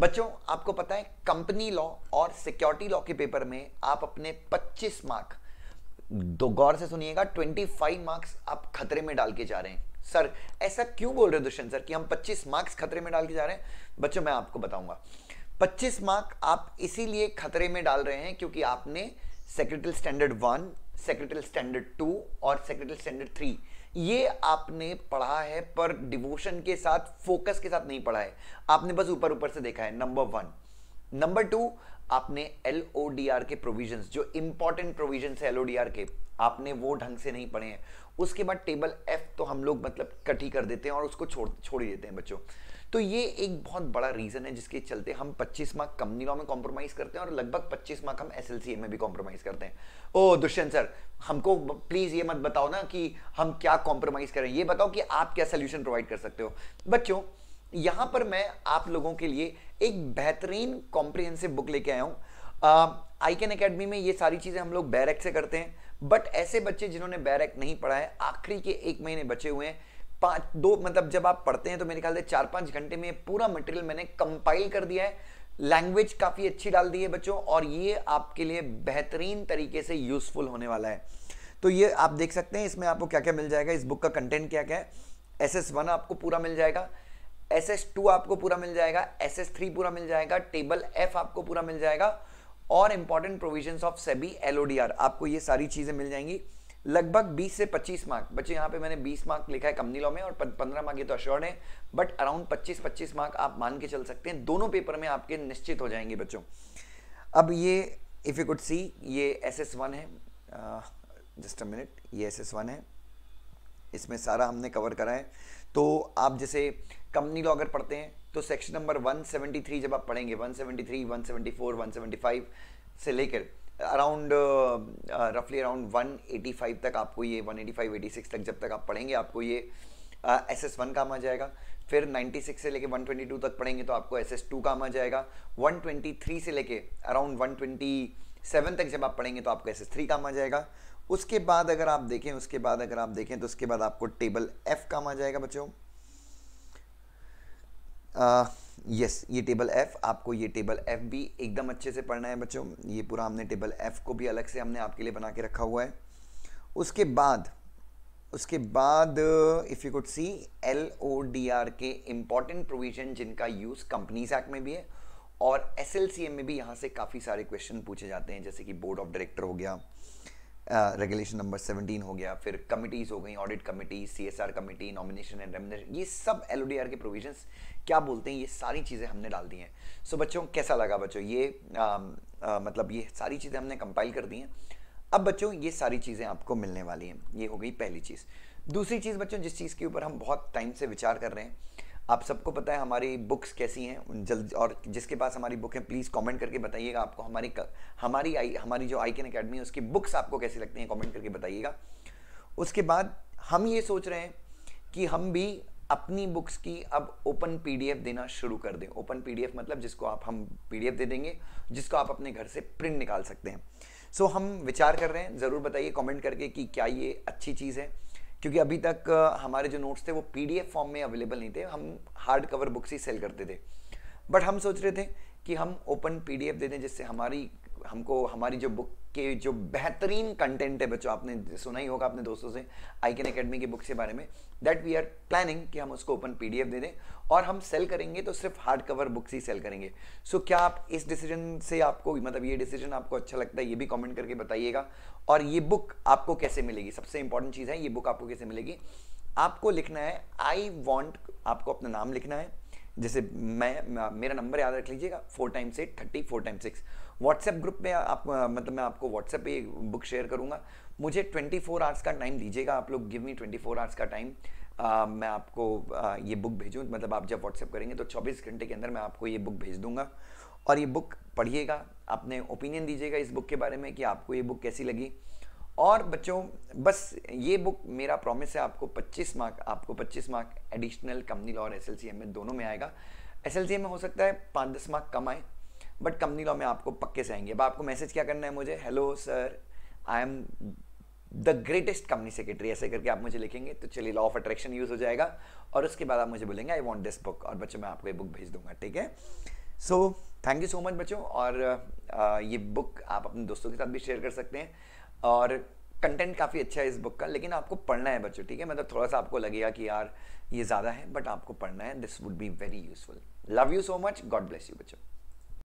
बच्चों आपको पता है कंपनी लॉ और सिक्योरिटी लॉ के पेपर में आप अपने 25 मार्क दो गौर से सुनिएगा 25 मार्क्स आप खतरे में डाल के जा रहे हैं सर ऐसा क्यों बोल रहे हो दुष्यंत सर कि हम 25 मार्क्स खतरे में डाल के जा रहे हैं बच्चों मैं आपको बताऊंगा 25 मार्क आप इसीलिए खतरे में डाल रहे हैं क्योंकि आपने secretary standard one secretary standard two और सेक्रेटरी स्टैंडर्ड थ्री ये आपने पढ़ा है पर डिवोशन के साथ फोकस के साथ नहीं पढ़ा है आपने बस ऊपर ऊपर से देखा है नंबर वन नंबर टू आपने एल के प्रोविजन जो इंपॉर्टेंट प्रोविजन है एल के आपने वो ढंग से नहीं पढ़े हैं उसके बाद टेबल एफ तो हम लोग मतलब ही कर देते हैं और उसको छोड़ छोड़ ही देते हैं बच्चों तो ये एक बहुत बड़ा रीज़न है जिसके चलते हम 25 मार्क कंपनी लॉ में कॉम्प्रोमाइज करते हैं और लगभग 25 मार्क हम ए में भी कॉम्प्रोमाइज करते हैं ओ दुष्यंत सर हमको प्लीज़ ये मत बताओ ना कि हम क्या कॉम्प्रोमाइज़ करें ये बताओ कि आप क्या सोल्यूशन प्रोवाइड कर सकते हो बच्चों यहां पर मैं आप लोगों के लिए एक बेहतरीन कॉम्प्रिहेंसिव बुक लेके आया हूं आई कैन अकेडमी में ये सारी चीजें हम लोग बैरक से करते हैं बट ऐसे बच्चे जिन्होंने बैरक नहीं पढ़ा है आखिरी के एक महीने बचे हुए हैं पांच दो मतलब जब आप पढ़ते हैं तो मेरे ख्याल से चार पांच घंटे में पूरा मटेरियल मैंने कंपाइल कर दिया है लैंग्वेज काफ़ी अच्छी डाल दी है बच्चों और ये आपके लिए बेहतरीन तरीके से यूज़फुल होने वाला है तो ये आप देख सकते हैं इसमें आपको क्या क्या मिल जाएगा इस बुक का कंटेंट क्या क्या है एस एस वन आपको पूरा मिल जाएगा एस एस टू आपको पूरा मिल जाएगा एस एस थ्री पूरा मिल जाएगा टेबल एफ आपको पूरा मिल जाएगा और important provision of SEBI L आपको ये सारी चीज़ें मिल जाएंगी लगभग 20 से 25 मार्क बच्चे यहाँ पे मैंने 20 मार्क लिखा है कंपनी लॉ में और 15 मार्क ये तो अश्योर्ड है बट अराउंड 25-25 मार्क आप मान के चल सकते हैं दोनों पेपर में आपके निश्चित हो जाएंगे बच्चों अब ये इफ़ यू कुड सी ये एस एस वन है जस्ट अ मिनट ये एस एस वन है इसमें सारा हमने कवर करा है तो आप जैसे कंपनी लॉ अगर पढ़ते हैं तो सेक्शन नंबर 173 जब आप पढ़ेंगे 173, 174, 175 से लेकर अराउंड रफली अराउंड 185 तक आपको ये 185, 86 तक जब तक आप पढ़ेंगे आपको ये एस एस वन काम आ जाएगा फिर 96 से लेके 122 तक पढ़ेंगे तो आपको एस एस टू काम आ जाएगा 123 से लेके अराउंड 127 तक जब आप पढ़ेंगे तो आपको एस एस थ्री काम आ जाएगा उसके बाद अगर आप देखें उसके बाद अगर आप देखें तो उसके बाद आपको टेबल एफ काम आ जाएगा बच्चों यस ये टेबल एफ़ आपको ये टेबल एफ़ भी एकदम अच्छे से पढ़ना है बच्चों ये पूरा हमने टेबल एफ़ को भी अलग से हमने आपके लिए बना के रखा हुआ है उसके बाद उसके बाद if you could see L O D R के इम्पॉर्टेंट प्रोविजन जिनका यूज़ कंपनीज एक्ट में भी है और एस एल सी एम में भी यहाँ से काफ़ी सारे क्वेश्चन पूछे जाते हैं जैसे कि बोर्ड ऑफ डायरेक्टर हो गया रेगुलेशन नंबर 17 हो गया फिर कमिटीज़ हो गई audit committee C S R committee nomination and remuneration ये सब एल के प्रोविजंस क्या बोलते हैं ये सारी चीज़ें हमने डाल दी हैं सो so, बच्चों कैसा लगा बच्चों ये आ, um, आ, uh, मतलब ये सारी चीज़ें हमने कंपाइल कर दी हैं अब बच्चों ये सारी चीज़ें आपको मिलने वाली हैं ये हो गई पहली चीज़ दूसरी चीज़ बच्चों जिस चीज़ के ऊपर हम बहुत टाइम से विचार कर रहे हैं आप सबको पता है हमारी बुक्स कैसी हैं जल्द और जिसके पास हमारी बुक है प्लीज़ कमेंट करके बताइएगा आपको हमारी हमारी आई हमारी जो आई कैन अकेडमी है उसकी बुक्स आपको कैसी लगती हैं कमेंट करके बताइएगा उसके बाद हम ये सोच रहे हैं कि हम भी अपनी बुक्स की अब ओपन पीडीएफ देना शुरू कर दें ओपन पीडीएफ मतलब जिसको आप हम पीडीएफ दे देंगे जिसको आप अपने घर से प्रिंट निकाल सकते हैं सो so, हम विचार कर रहे हैं ज़रूर बताइए कमेंट करके कि क्या ये अच्छी चीज़ है क्योंकि अभी तक हमारे जो नोट्स थे वो पी फॉर्म में अवेलेबल नहीं थे हम हार्ड कवर बुक्स ही सेल करते थे बट हम सोच रहे थे कि हम ओपन पी दे दें जिससे हमारी हमको हमारी जो बुक के जो बेहतरीन कंटेंट है बच्चों आपने सुना ही होगा अपने दोस्तों से आई कैन अकेडमी की बुक्स के बारे में दैट वी आर प्लानिंग कि हम उसको ओपन पीडीएफ दे दें और हम सेल करेंगे तो सिर्फ हार्ड कवर बुक्स ही सेल करेंगे सो so, क्या आप इस डिसीजन से आपको मतलब ये डिसीजन आपको अच्छा लगता है ये भी कॉमेंट करके बताइएगा और ये बुक आपको कैसे मिलेगी सबसे इंपॉर्टेंट चीज़ है ये बुक आपको कैसे मिलेगी आपको लिखना है आई वॉन्ट आपको अपना नाम लिखना है जैसे मैं मेरा नंबर याद रख लीजिएगा four times eight thirty four time six WhatsApp group में आप मतलब मैं आपको व्हाट्सएप पे बुक शेयर करूँगा मुझे ट्वेंटी फोर आवर्स का टाइम दीजिएगा आप लोग give me twenty four hours का टाइम मैं आपको आ, ये बुक भेजूँ मतलब आप जब व्हाट्सएप करेंगे तो चौबीस घंटे के अंदर मैं आपको ये बुक भेज दूँगा और ये बुक पढ़िएगा अपने ओपिनियन दीजिएगा इस बुक के बारे में कि आपको ये बुक कैसी लगी और बच्चों बस ये बुक मेरा प्रॉमिस है आपको 25 मार्क आपको 25 मार्क एडिशनल कंपनी लॉ और एस में दोनों में आएगा एस में हो सकता है पाँच दस मार्क कम आए बट कंपनी लॉ में आपको पक्के से आएंगे अब आपको मैसेज क्या करना है मुझे hello sir I am the greatest company secretary ऐसे करके आप मुझे लिखेंगे तो चलिए लॉ ऑफ अट्रैक्शन यूज़ हो जाएगा और उसके बाद आप मुझे बोलेंगे आई वॉन्ट दिस बुक और बच्चों मैं आपको ये बुक भेज दूंगा ठीक है so thank you so much बच्चों और आ, ये बुक आप अपने दोस्तों के साथ भी शेयर कर सकते हैं और कंटेंट काफ़ी अच्छा है इस बुक का लेकिन आपको पढ़ना है बच्चों ठीक है मतलब थोड़ा सा आपको लगेगा कि यार ये ज़्यादा है बट आपको पढ़ना है this would be very useful love you so much God bless you बच्चों